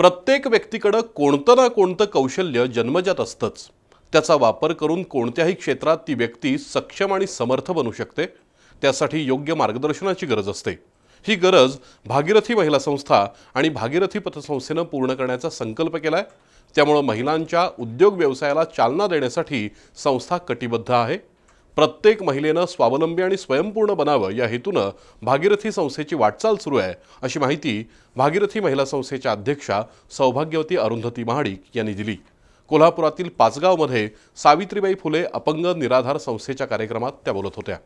प्रत्येक व्यक्तीकडं कोणतं ना कोणतं कौशल्य जन्मजात असतंच त्याचा वापर करून कोणत्याही क्षेत्रात ती व्यक्ती सक्षम आणि समर्थ बनू शकते त्यासाठी योग्य मार्गदर्शनाची गरज असते ही गरज भागीरथी महिला संस्था आणि भागीरथी पतसंस्थेनं पूर्ण करण्याचा संकल्प केला आहे त्यामुळं महिलांच्या उद्योग व्यवसायाला चालना देण्यासाठी संस्था कटिबद्ध आहे प्रत्येक महिलेनं स्वावलंबी आणि स्वयंपूर्ण बनावं या हेतूनं भागीरथी संस्थेची वाटचाल सुरू आहे अशी माहिती भागीरथी महिला संस्थेच्या अध्यक्षा सौभाग्यवती अरुंधती महाडिक यांनी दिली कोल्हापुरातील पाचगावमध्ये सावित्रीबाई फुले अपंग निराधार संस्थेच्या कार्यक्रमात त्या बोलत होत्या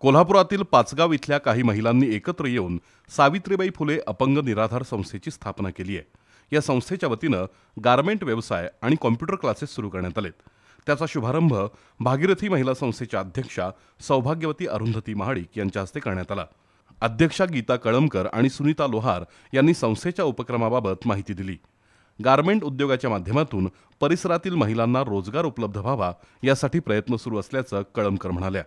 कोल्हापुरातील पाचगाव इथल्या काही महिलांनी एकत्र येऊन सावित्रीबाई फुले अपंग निराधार संस्थेची स्थापना केली आहे या संस्थेच्या वतीनं गारमेंट व्यवसाय आणि कॉम्प्युटर क्लासेस सुरू करण्यात आलेत त्याचा शुभारंभ भागीरथी महिला संस्थेच्या अध्यक्षा सौभाग्यवती अरुंधती महाडिक यांच्या हस्ते करण्यात आला अध्यक्षा गीता कळमकर आणि सुनीता लोहार यांनी संस्थेच्या उपक्रमाबाबत माहिती दिली गारमेंट उद्योगाच्या माध्यमातून परिसरातील महिलांना रोजगार उपलब्ध व्हावा यासाठी प्रयत्न सुरू असल्याचं कळमकर म्हणाल्या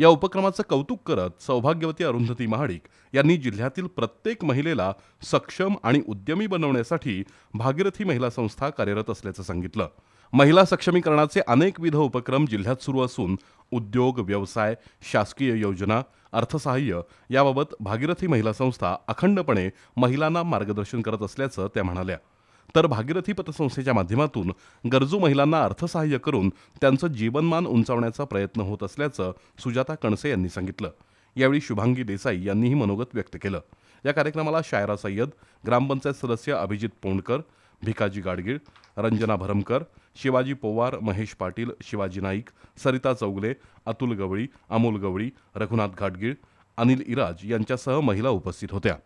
या उपक्रमाचं कौतुक करत सौभाग्यवती अरुंधती महाडिक यांनी जिल्ह्यातील प्रत्येक महिलेला सक्षम आणि उद्यमी बनवण्यासाठी भागीरथी महिला संस्था कार्यरत असल्याचं सांगितलं महिला सक्षमीकरणाचे अनेकविध उपक्रम जिल्ह्यात सुरू असून उद्योग व्यवसाय शासकीय योजना अर्थसहाय्य याबाबत भागीरथी महिला संस्था अखंडपणे महिलांना मार्गदर्शन करत असल्याचं त्या म्हणाल्या तर भागीरथी पतसंस्थेच्या माध्यमातून गरजू महिलांना अर्थसहाय्य करून त्यांचं जीवनमान उंचावण्याचा प्रयत्न होत असल्याचं सुजाता कणसे यांनी सांगितलं यावेळी शुभांगी देसाई यांनीही मनोगत व्यक्त केलं या कार्यक्रमाला शायरा सय्यद ग्रामपंचायत सदस्य अभिजित पोंडकर भिकाजी गाडगीळ रंजना भरमकर शिवाजी पोवार महेश पाटील शिवाजी नाईक सरिता चौगले अतुल गवळी अमोल गवळी रघुनाथ घाटगीळ अनिल इराज यांच्यासह महिला उपस्थित होत्या